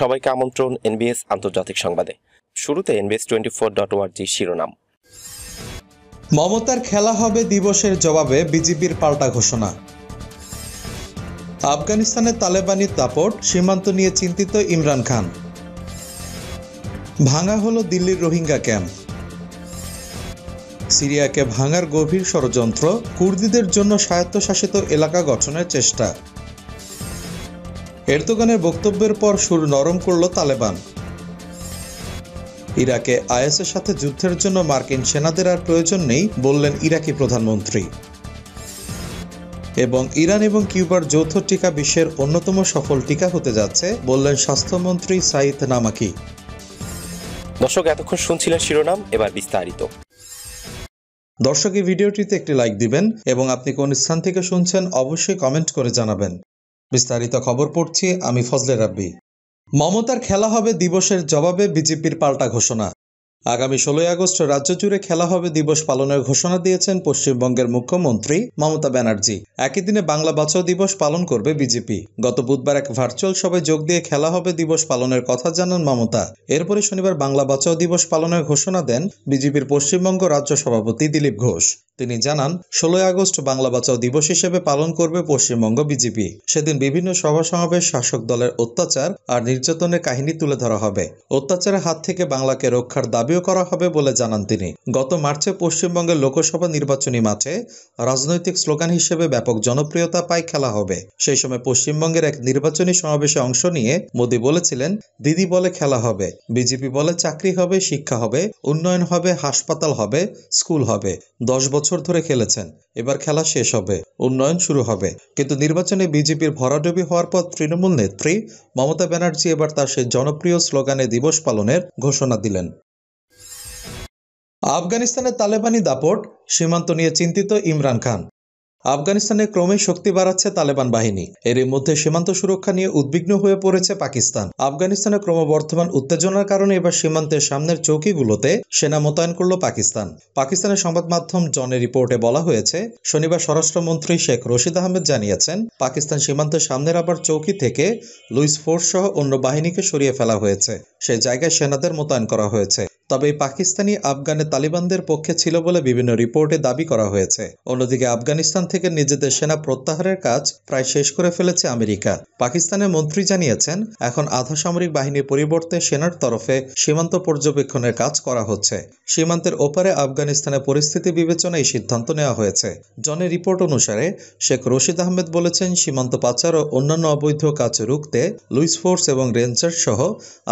সবাইকে আমন্ত্রণ এনবিএস আন্তর্জাতিক সংবাদে শুরুতে এনবিএস টোয়েন্টি ফোর ডট ওয়ার্জি শিরোনাম মমতার খেলা হবে দিবসের জবাবে বিজেপির পাল্টা ঘোষণা আফগানিস্তানে তালেবানি তাপট সীমান্ত নিয়ে চিন্তিত ইমরান খান ভাঙা হলো দিল্লির রোহিঙ্গা ক্যাম্প সিরিয়াকে ভাঙার গভীর ষড়যন্ত্র কুর্দিদের জন্য স্বায়ত্তশাসিত এলাকা গঠনের চেষ্টা এরদোগানের বক্তব্যের পর সুর নরম করল তালেবান ইরাকে আইএসের সাথে যুদ্ধের জন্য মার্কিন সেনাদের আর প্রয়োজন নেই বললেন ইরাকি প্রধানমন্ত্রী এবং ইরান এবং কিউবার যৌথ টিকা বিশ্বের অন্যতম সফল টিকা হতে যাচ্ছে বললেন স্বাস্থ্যমন্ত্রী সাইদ নামাকি দর্শক এতক্ষণ শুনছিলেন শিরোনাম এবার বিস্তারিত দর্শক এই ভিডিওটিতে একটি লাইক দিবেন এবং আপনি কোন স্থান থেকে শুনছেন অবশ্যই কমেন্ট করে জানাবেন বিস্তারিত খবর পড়ছি আমি ফজলে রাব্বি মমতার খেলা হবে দিবসের জবাবে বিজেপির পাল্টা ঘোষণা আগামী ষোলোই আগস্ট রাজ্য জুড়ে খেলা হবে দিবস পালনের ঘোষণা দিয়েছেন পশ্চিমবঙ্গের মুখ্যমন্ত্রী মমতা ব্যানার্জি একই দিনে বাংলা বাঁচাও দিবস পালন করবে বিজেপি গত বুধবার এক ভার্চুয়াল সভায় যোগ দিয়ে খেলা হবে দিবস পালনের কথা জানান মমতা এরপরে শনিবার বাংলা বাঁচাও দিবস পালনের ঘোষণা দেন বিজেপির পশ্চিমবঙ্গ রাজ্য সভাপতি দিলীপ ঘোষ তিনি জানান ষোলোই আগস্ট বাংলা বাঁচাও দিবস হিসেবে পালন করবে পশ্চিমবঙ্গ বিজেপি সেদিন বিভিন্ন সভা সমাবেশ শাসক দলের অত্যাচার আর নির্যাতনের কাহিনী তুলে ধরা হবে অত্যাচারের হাত থেকে বাংলাকে রক্ষার দাবি দাবিও করা হবে বলে জানান তিনি গত মার্চে পশ্চিমবঙ্গের লোকসভা নির্বাচনী মাঠে রাজনৈতিক স্লোগান হিসেবে ব্যাপক জনপ্রিয়তা পায় খেলা হবে সেই সময় পশ্চিমবঙ্গের এক নির্বাচনী সমাবেশে অংশ নিয়ে মোদী বলেছিলেন দিদি বলে খেলা হবে বিজেপি বলে চাকরি হবে শিক্ষা হবে উন্নয়ন হবে হাসপাতাল হবে স্কুল হবে দশ বছর ধরে খেলেছেন এবার খেলা শেষ হবে উন্নয়ন শুরু হবে কিন্তু নির্বাচনে বিজেপির ভরাডুবি হওয়ার পর তৃণমূল নেত্রী মমতা ব্যানার্জি এবার তার সেই জনপ্রিয় স্লোগানে দিবস পালনের ঘোষণা দিলেন আফগানিস্তানের তালেবানি দাপট সীমান্ত নিয়ে চিন্তিত ইমরান খান আফগানিস্তানে ক্রমেই শক্তি বাড়াচ্ছে তালেবান বাহিনী এরই মধ্যে সীমান্ত সুরক্ষা নিয়ে উদ্বিগ্ন হয়ে পড়েছে পাকিস্তান আফগানিস্তানে ক্রমবর্ধমান উত্তেজনার কারণে এবার সীমান্তের সামনের চৌকিগুলোতে সেনা মোতায়েন করল পাকিস্তান পাকিস্তানের সংবাদ মাধ্যম জনের রিপোর্টে বলা হয়েছে শনিবার স্বরাষ্ট্রমন্ত্রী শেখ রশিদ আহমেদ জানিয়েছেন পাকিস্তান সীমান্তের সামনের আবার চৌকি থেকে লুইস ফোর্স সহ অন্য বাহিনীকে সরিয়ে ফেলা হয়েছে সে জায়গায় সেনাদের মোতায়েন করা হয়েছে তবে পাকিস্তানি আফগানে তালিবানদের পক্ষে ছিল বলে বিভিন্ন রিপোর্টে দাবি করা হয়েছে অন্যদিকে আফগানিস্তান থেকে নিজেদের সেনা প্রত্যাহারের কাজ প্রায় শেষ করে ফেলেছে আমেরিকা পাকিস্তানের মন্ত্রী জানিয়েছেন এখন আধা সামরিক বাহিনীর পরিবর্তে সেনার তরফে সীমান্ত পর্যবেক্ষণের কাজ করা হচ্ছে সীমান্তের ওপারে আফগানিস্তানের পরিস্থিতি বিবেচনায় সিদ্ধান্ত নেওয়া হয়েছে জনের রিপোর্ট অনুসারে শেখ রশিদ আহমেদ বলেছেন সীমান্ত পাচার ও অন্যান্য অবৈধ কাজ রুখতে লুইস ফোর্স এবং রেঞ্জার সহ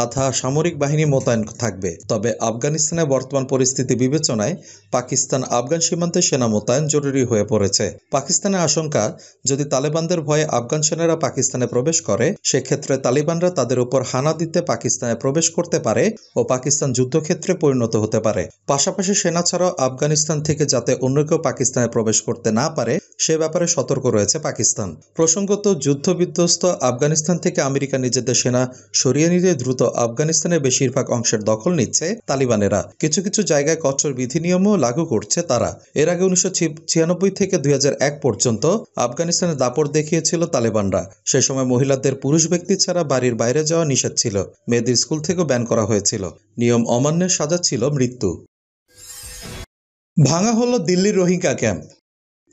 আধা সামরিক বাহিনী মোতায়েন থাকবে তবে আফগানিস্তানে বর্তমান পরিস্থিতি বিবেচনায় পাকিস্তান আফগান সীমান্তে সেনা মোতায়েন জরুরি হয়ে পড়েছে পাকিস্তানের আশঙ্কা যদি তালেবানদের ভয়ে আফগান সেনারা পাকিস্তানে প্রবেশ করে সেক্ষেত্রে তালিবানরা তাদের উপর হানা দিতে পাকিস্তানে প্রবেশ করতে পারে ও পাকিস্তান যুদ্ধক্ষেত্রে পরিণত হতে পারে পাশাপাশি সেনা ছাড়াও আফগানিস্তান থেকে যাতে অন্য কেউ পাকিস্তানে প্রবেশ করতে না পারে সে ব্যাপারে সতর্ক রয়েছে পাকিস্তান প্রসঙ্গত যুদ্ধবিধ্বস্ত আফগানিস্তান থেকে আমেরিকা নিজেদের সেনা সরিয়ে নিতে দ্রুত আফগানিস্তানের বেশিরভাগ অংশের দখল নিচ্ছে তালিবানেরা কিছু কিছু জায়গায় কঠোর বিধিনিয়মও লাগু করছে তারা এর আগে উনিশশো থেকে দুই পর্যন্ত আফগানিস্তানে দাপট দেখিয়েছিল তালেবানরা সে সময় মহিলাদের পুরুষ ব্যক্তি ছাড়া বাড়ির বাইরে যাওয়া নিষেধ ছিল মেয়েদের স্কুল থেকেও ব্যান করা হয়েছিল নিয়ম অমান্যের সাজা ছিল মৃত্যু ভাঙা হলো দিল্লির রোহিঙ্গা ক্যাম্প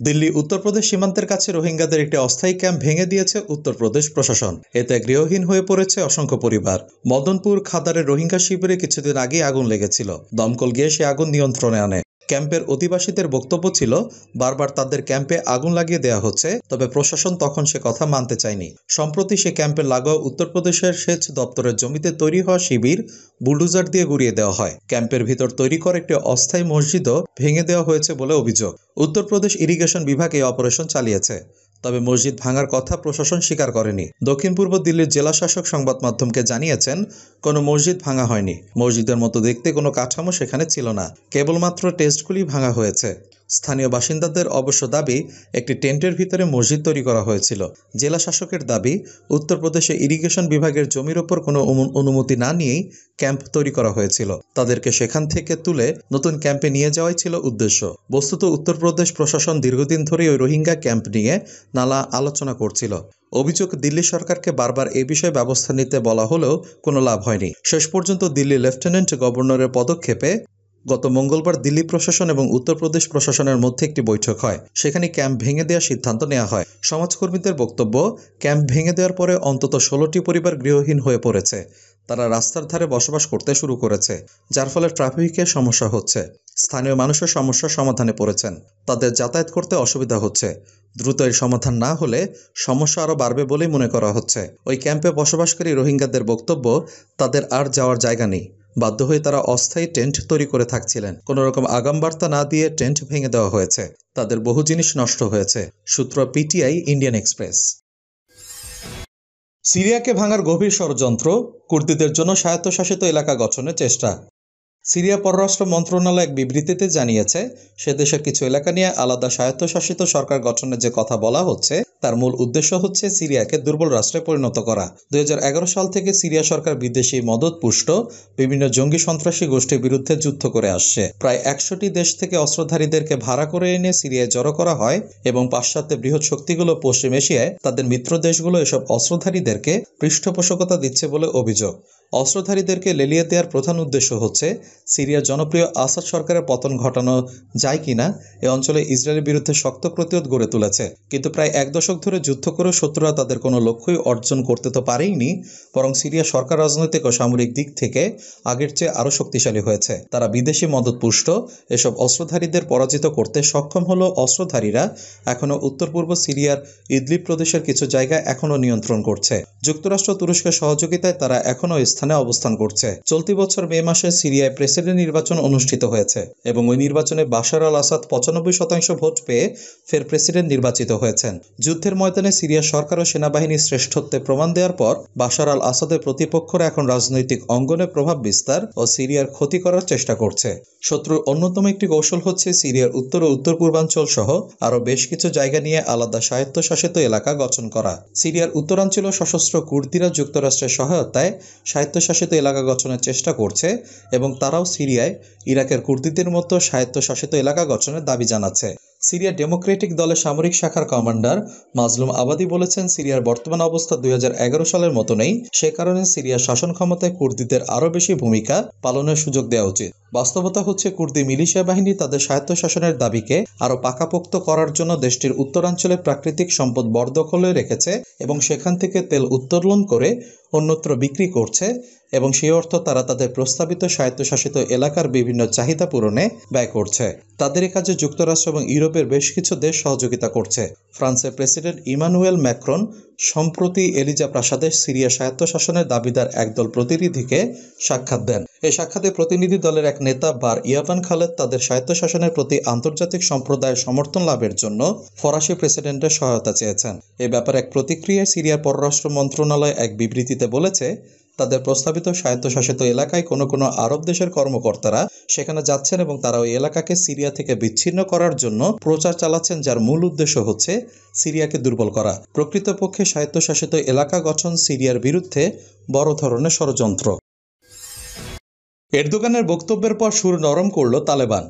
দিল্লি উত্তরপ্রদেশ সীমান্তের কাছে রোহিঙ্গাদের একটি অস্থায়ী ক্যাম্প ভেঙে দিয়েছে উত্তরপ্রদেশ প্রশাসন এতে গৃহহীন হয়ে পড়েছে অসংখ্য পরিবার মদনপুর খাদারে রোহিঙ্গা শিবিরে কিছুদিন আগে আগুন লেগেছিল দমকল গিয়ে সে আগুন নিয়ন্ত্রণে আনে ক্যাম্পের অধিবাসীদের বক্তব্য ছিল বারবার তাদের ক্যাম্পে আগুন লাগিয়ে দেওয়া হচ্ছে তবে প্রশাসন তখন সে কথা মানতে চায়নি সম্প্রতি সে ক্যাম্পে লাগোয়া উত্তরপ্রদেশের সেচ দপ্তরের জমিতে তৈরি হওয়া শিবির বুলডুজার দিয়ে গুড়িয়ে দেওয়া হয় ক্যাম্পের ভিতর তৈরি করা একটি অস্থায়ী মসজিদও ভেঙে দেওয়া হয়েছে বলে অভিযোগ উত্তরপ্রদেশ ইরিগেশন বিভাগ এই অপারেশন চালিয়েছে তবে মসজিদ ভাঙার কথা প্রশাসন স্বীকার করেনি দক্ষিণ পূর্ব দিল্লির জেলা শাসক সংবাদ মাধ্যমকে জানিয়েছেন কোনো মসজিদ ভাঙা হয়নি মসজিদের মতো দেখতে কোনো কাঠামো সেখানে ছিল না কেবলমাত্র টেস্টগুলি ভাঙা হয়েছে স্থানীয় বাসিন্দাদের অবশ্য দাবি একটি টেন্টের ভিতরে মসজিদ তৈরি করা হয়েছিল জেলা শাসকের দাবি উত্তরপ্রদেশে ইরিগেশন বিভাগের জমির ওপর কোনো অনুমতি না নিয়েই ক্যাম্প তৈরি করা হয়েছিল তাদেরকে সেখান থেকে তুলে নতুন ক্যাম্পে নিয়ে যাওয়াই ছিল উদ্দেশ্য বস্তুত উত্তরপ্রদেশ প্রশাসন দীর্ঘদিন ধরে ওই রোহিঙ্গা ক্যাম্প নিয়ে নালা আলোচনা করছিল অভিযোগ দিল্লি সরকারকে বারবার এ বিষয়ে ব্যবস্থা নিতে বলা হলেও কোনো লাভ হয়নি শেষ পর্যন্ত দিল্লি লেফটেন্যান্ট গভর্নরের পদক্ষেপে গত মঙ্গলবার দিল্লি প্রশাসন এবং উত্তরপ্রদেশ প্রশাসনের মধ্যে একটি বৈঠক হয় সেখানে ক্যাম্প ভেঙে দেওয়ার সিদ্ধান্ত নেওয়া হয় সমাজকর্মীদের বক্তব্য ক্যাম্প ভেঙে দেওয়ার পরে অন্তত ষোলোটি পরিবার গৃহহীন হয়ে পড়েছে তারা রাস্তার ধারে বসবাস করতে শুরু করেছে যার ফলে ট্রাফিকের সমস্যা হচ্ছে স্থানীয় মানুষের সমস্যার সমাধানে পড়েছেন তাদের যাতায়াত করতে অসুবিধা হচ্ছে দ্রুত এর সমাধান না হলে সমস্যা আরও বাড়বে বলেই মনে করা হচ্ছে ওই ক্যাম্পে বসবাসকারী রোহিঙ্গাদের বক্তব্য তাদের আর যাওয়ার জায়গা নেই বাধ্য হয়ে তারা অস্থায়ী টেন্ট তৈরি করে থাকছিলেন কোনো রকম আগাম বার্তা না দিয়ে টেন্ট ভেঙে দেওয়া হয়েছে তাদের বহু জিনিস নষ্ট হয়েছে সূত্র পিটিআই ইন্ডিয়ান এক্সপ্রেস সিরিয়াকে ভাঙার গভীর ষড়যন্ত্র কুর্দিদের জন্য স্বায়ত্তশাসিত এলাকা গঠনের চেষ্টা সিরিয়া পররাষ্ট্র মন্ত্রণালয় এক বিবৃতিতে জানিয়েছে সে দেশের কিছু এলাকা নিয়ে আলাদা স্বায়ত্তশাসিত সরকার গঠনের যে কথা বলা হচ্ছে তার মূল উদ্দেশ্য হচ্ছে সিরিয়াকে দুর্বল রাষ্ট্রে পরিণত করা দুই সাল থেকে সিরিয়া সরকার বিদেশি মদত পুষ্ট বিভিন্ন জঙ্গি সন্ত্রাসী গোষ্ঠীর বিরুদ্ধে যুদ্ধ করে আসছে প্রায় একশোটি দেশ থেকে অস্ত্রধারীদেরকে ভাড়া করে এনে সিরিয়ায় জড়ো করা হয় এবং পাশ্চাত্যে বৃহৎ শক্তিগুলো পশ্চিম এশিয়ায় তাদের মিত্র দেশগুলো এসব অস্ত্রধারীদেরকে পৃষ্ঠপোষকতা দিচ্ছে বলে অভিযোগ অস্ত্রধারীদেরকে লেলিয়ে দেওয়ার প্রধান উদ্দেশ্য হচ্ছে সিরিয়ার জনপ্রিয় আসাদ সরকারের পতন ঘটানো যায় কিনা এ অঞ্চলে ইসরায়েলের বিরুদ্ধে শক্ত প্রতিরোধ গড়ে তুলেছে কিন্তু প্রায় এক দশক ধরে যুদ্ধ করে শত্রুরা তাদের কোনো লক্ষ্যই অর্জন করতে তো পারেইনি বরং সিরিয়া সরকার রাজনৈতিক ও সামরিক দিক থেকে আগের চেয়ে আরও শক্তিশালী হয়েছে তারা বিদেশি মদতপুষ্ট এসব অস্ত্রধারীদের পরাজিত করতে সক্ষম হলো অস্ত্রধারীরা এখনও উত্তর পূর্ব সিরিয়ার ইদলিপ প্রদেশের কিছু জায়গা এখনও নিয়ন্ত্রণ করছে যুক্তরাষ্ট্র তুরস্কের সহযোগিতায় তারা এখনও স্থায়ী অবস্থানে অবস্থান করছে চলতি বছর মে মাসে সিরিয়ায় প্রেসিডেন্ট নির্বাচন অনুষ্ঠিত হয়েছে এবং ওই নির্বাচনে বাশার আল আসাদ পঁচানব্বই শতাংশ ভোট পেয়ে ফের প্রেসিডেন্ট নির্বাচিত হয়েছেন যুদ্ধের ময়দানে সিরিয়া সরকার ও সেনাবাহিনীর শ্রেষ্ঠত্বে প্রমাণ দেওয়ার পর বাশার আল আসাদের প্রতিপক্ষরা এখন রাজনৈতিক অঙ্গনে প্রভাব বিস্তার ও সিরিয়ার ক্ষতি করার চেষ্টা করছে শত্রুর অন্যতম একটি কৌশল হচ্ছে সিরিয়ার উত্তর ও উত্তর পূর্বাঞ্চল সহ আরও বেশ কিছু জায়গা নিয়ে আলাদা স্বায়ত্তশাসিত এলাকা গঠন করা সিরিয়ার উত্তরাঞ্চল সশস্ত্র কুর্দিরা যুক্তরাষ্ট্রের সহায়তায় স্বায়ত্তশাসিত এলাকা গঠনের চেষ্টা করছে এবং তারাও সিরিয়ায় ইরাকের কুর্দিদের মতো স্বায়ত্তশাসিত এলাকা গঠনের দাবি জানাচ্ছে সিরিয়া ডেমোক্রেটিক দলের সামরিক শাখার কমান্ডার মাজলুম আবাদি বলেছেন সিরিয়ার বর্তমান অবস্থা দুই সালের মতো নেই সে কারণে সিরিয়ার শাসন ক্ষমতায় কুর্দিদের আরও বেশি ভূমিকা পালনের সুযোগ দেওয়া উচিত বাস্তবতা হচ্ছে কুর্দি মিলিশিয়া বাহিনী তাদের স্বায়ত্তশাসনের দাবিকে আরও পাকাপোক্ত করার জন্য দেশটির উত্তরাঞ্চলে প্রাকৃতিক সম্পদ বরদখলে রেখেছে এবং সেখান থেকে তেল উত্তোলন করে অন্যত্র বিক্রি করছে এবং সেই অর্থ তারা তাদের প্রস্তাবিত স্বায়ত্তশাসিত এলাকার বিভিন্ন চাহিদা পূরণে ব্যয় করছে তাদের কাজে যুক্তরাষ্ট্র এবং ইউরোপের বেশ কিছু দেশ সহযোগিতা করছে ফ্রান্সের প্রেসিডেন্ট ইমানুয়েল ম্যাক্রন সম্প্রতি এলিজা প্রাসাদে সিরিয়া স্বায়ত্তশাসনের দাবিদার একদল প্রতিনিধিকে সাক্ষাৎ দেন এই সাক্ষাতে প্রতিনিধি দলের এক নেতা বার ইয়াবান খালেদ তাদের স্বায়ত্তশাসনের প্রতি আন্তর্জাতিক সম্প্রদায়ের সমর্থন লাভের জন্য ফরাসি প্রেসিডেন্টের সহায়তা চেয়েছেন এ ব্যাপারে এক প্রতিক্রিয়ায় সিরিয়ার পররাষ্ট্র মন্ত্রণালয় এক বিবৃতিতে বলেছে তাদের প্রস্তাবিত স্বায়ত্তশাসিত এলাকায় কোনো কোনো আরব দেশের কর্মকর্তারা সেখানে যাচ্ছেন এবং তারা ওই এলাকাকে সিরিয়া থেকে বিচ্ছিন্ন করার জন্য প্রচার চালাচ্ছেন যার মূল উদ্দেশ্য হচ্ছে সিরিয়াকে দুর্বল করা প্রকৃতপক্ষে স্বায়ত্তশাসিত এলাকা গঠন সিরিয়ার বিরুদ্ধে বড় ধরনের ষড়যন্ত্র এরদোগানের বক্তব্যের পর সুর নরম করল তালেবান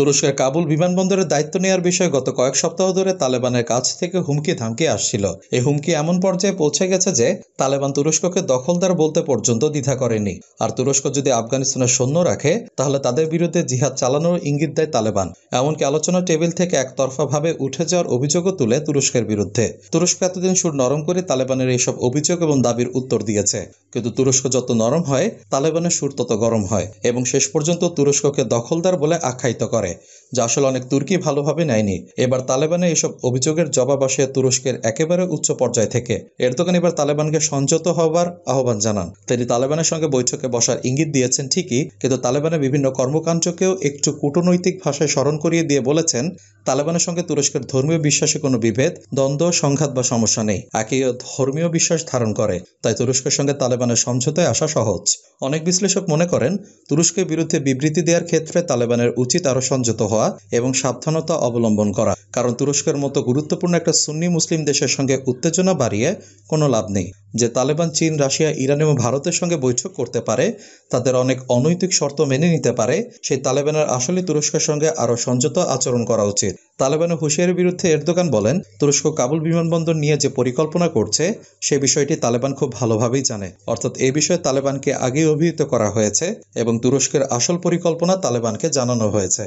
তুরস্কের কাবুল বিমানবন্দরের দায়িত্ব নেওয়ার বিষয়ে গত কয়েক সপ্তাহ ধরে তালেবানের কাছ থেকে হুমকি ধামকি আসছিল এই হুমকি এমন পর্যায়ে পৌঁছে গেছে যে তালেবান তুরস্ককে দখলদার বলতে পর্যন্ত দ্বিধা করেনি আর তুরস্ক যদি আফগানিস্তানের সৈন্য রাখে তাহলে তাদের বিরুদ্ধে জিহাদ চালানোর ইঙ্গিত দেয় তালেবান এমনকি আলোচনা টেবিল থেকে একতরফাভাবে উঠে যাওয়ার অভিযোগও তুলে তুরস্কের বিরুদ্ধে তুরস্ক এতদিন সুর নরম করে তালেবানের এইসব অভিযোগ এবং দাবির উত্তর দিয়েছে কিন্তু তুরস্ক যত নরম হয় তালেবানের সুর তত গরম হয় এবং শেষ পর্যন্ত তুরস্ককে দখলদার বলে আখ্যায়িত করে ye যা আসলে অনেক তুর্কি ভালোভাবে নেয়নি এবার তালেবানে এসব অভিযোগের জবাব আসে তুরস্কের একেবারে উচ্চ পর্যায় থেকে এরদোগান এবার তালেবানকে সংযত হওয়ার আহ্বান জানান তিনি তালেবানের সঙ্গে বৈঠকে বসার ইঙ্গিত দিয়েছেন ঠিকই কিন্তু তালেবানের বিভিন্ন কর্মকাণ্ডকেও একটু কূটনৈতিক ভাষায় স্মরণ করিয়ে দিয়ে বলেছেন তালেবানের সঙ্গে তুরস্কের ধর্মীয় বিশ্বাসে কোনো বিভেদ দ্বন্দ্ব সংঘাত বা সমস্যা নেই একই ধর্মীয় বিশ্বাস ধারণ করে তাই তুরস্কের সঙ্গে তালেবানের সমঝোতায় আসা সহজ অনেক বিশ্লেষক মনে করেন তুরস্কের বিরুদ্ধে বিবৃতি দেওয়ার ক্ষেত্রে তালেবানের উচিত আরও সংযত হওয়া হওয়া এবং সাবধানতা অবলম্বন করা কারণ তুরস্কের মতো গুরুত্বপূর্ণ একটা সুন্নি মুসলিম দেশের সঙ্গে উত্তেজনা বাড়িয়ে কোনো লাভ নেই যে তালেবান চীন রাশিয়া ইরান এবং ভারতের সঙ্গে বৈঠক করতে পারে তাদের অনেক অনৈতিক শর্ত মেনে নিতে পারে সেই তালেবানের আসলে তুরস্কের সঙ্গে আরও সংযত আচরণ করা উচিত তালেবানের হুশিয়ারির বিরুদ্ধে এরদোকান বলেন তুরস্ক কাবুল বিমানবন্দর নিয়ে যে পরিকল্পনা করছে সে বিষয়টি তালেবান খুব ভালোভাবেই জানে অর্থাৎ এ বিষয়ে তালেবানকে আগেই অভিহিত করা হয়েছে এবং তুরস্কের আসল পরিকল্পনা তালেবানকে জানানো হয়েছে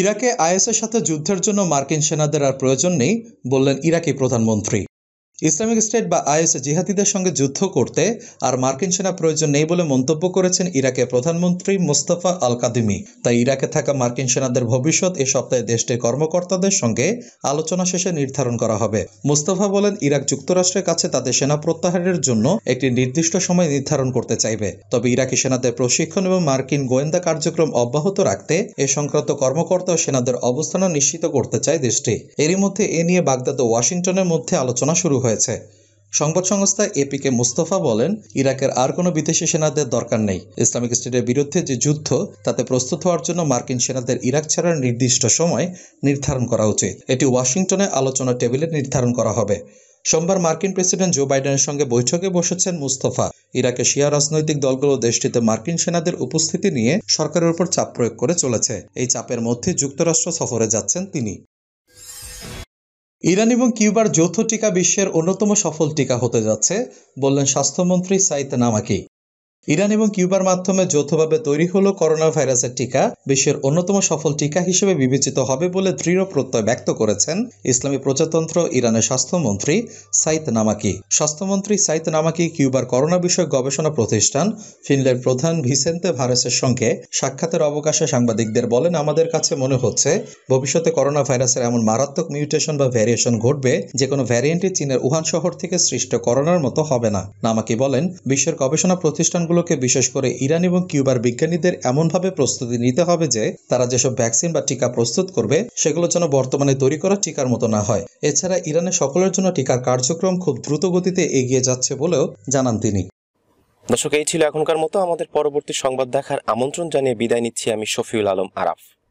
ইরাকে আইএসের সাথে যুদ্ধের জন্য মার্কিন সেনাদের আর প্রয়োজন নেই বললেন ইরাকি প্রধানমন্ত্রী ইসলামিক স্টেট বা আইএসএ জিহাদিদের সঙ্গে যুদ্ধ করতে আর মার্কিন সেনা প্রয়োজন নেই বলে মন্তব্য করেছেন ইরাকের প্রধানমন্ত্রী মুস্তাফা আল কাদিমি তাই ইরাকে থাকা মার্কিন সেনাদের ভবিষ্যৎ এ সপ্তাহে দেশটির কর্মকর্তাদের সঙ্গে আলোচনা শেষে নির্ধারণ করা হবে মুস্তাফা বলেন ইরাক যুক্তরাষ্ট্রের কাছে তাদের সেনা প্রত্যাহারের জন্য একটি নির্দিষ্ট সময় নির্ধারণ করতে চাইবে তবে ইরাকি সেনাদের প্রশিক্ষণ এবং মার্কিন গোয়েন্দা কার্যক্রম অব্যাহত রাখতে এ সংক্রান্ত কর্মকর্তা ও সেনাদের অবস্থানও নিশ্চিত করতে চায় দেশটি এরই মধ্যে এ নিয়ে বাগদাদ ও ওয়াশিংটনের মধ্যে আলোচনা শুরু হয়েছে হয়েছে সংবাদ সংস্থা এপিকে মুস্তফা বলেন ইরাকের আর কোনো বিদেশি সেনাদের দরকার নেই ইসলামিক স্টেটের বিরুদ্ধে যে যুদ্ধ তাতে প্রস্তুত হওয়ার জন্য মার্কিন সেনাদের ইরাক ছাড়ার নির্দিষ্ট সময় নির্ধারণ করা উচিত এটি ওয়াশিংটনে আলোচনা টেবিলে নির্ধারণ করা হবে সোমবার মার্কিন প্রেসিডেন্ট জো বাইডেনের সঙ্গে বৈঠকে বসেছেন মুস্তফা ইরাকে শিয়া রাজনৈতিক দলগুলো দেশটিতে মার্কিন সেনাদের উপস্থিতি নিয়ে সরকারের উপর চাপ প্রয়োগ করে চলেছে এই চাপের মধ্যে যুক্তরাষ্ট্র সফরে যাচ্ছেন তিনি ইরান এবং কিউবার যৌথ টিকা বিশ্বের অন্যতম সফল টিকা হতে যাচ্ছে বললেন স্বাস্থ্যমন্ত্রী সাইদ নামাকি ইরান এবং কিউবার মাধ্যমে যৌথভাবে তৈরি হলো করোনা ভাইরাসের টিকা বিশ্বের অন্যতম সফল টিকা হিসেবে বিবেচিত হবে বলে দৃঢ় প্রত্যয় ব্যক্ত করেছেন ইসলামী প্রজাতন্ত্র ইরানের স্বাস্থ্যমন্ত্রী সাইদ নামাকি স্বাস্থ্যমন্ত্রী সাইদ নামাকি কিউবার করোনা বিষয়ক গবেষণা প্রতিষ্ঠান ফিনল্যান্ড প্রধান ভিসেন্তে ভারেসের সঙ্গে সাক্ষাতের অবকাশে সাংবাদিকদের বলেন আমাদের কাছে মনে হচ্ছে ভবিষ্যতে করোনা ভাইরাসের এমন মারাত্মক মিউটেশন বা ভ্যারিয়েশন ঘটবে যে কোনো ভ্যারিয়েন্টই চীনের উহান শহর থেকে সৃষ্ট করোনার মতো হবে না নামাকি বলেন বিশ্বের গবেষণা প্রতিষ্ঠান দেশগুলোকে বিশেষ করে ইরান এবং কিউবার বিজ্ঞানীদের এমনভাবে প্রস্তুতি নিতে হবে যে তারা যেসব ভ্যাকসিন বা টিকা প্রস্তুত করবে সেগুলো যেন বর্তমানে তৈরি করা টিকার মতো না হয় এছাড়া ইরানে সকলের জন্য টিকার কার্যক্রম খুব দ্রুত গতিতে এগিয়ে যাচ্ছে বলেও জানান তিনি দর্শক এই ছিল এখনকার মতো আমাদের পরবর্তী সংবাদ দেখার আমন্ত্রণ জানিয়ে বিদায় নিচ্ছি আমি শফিউল আলম আরাফ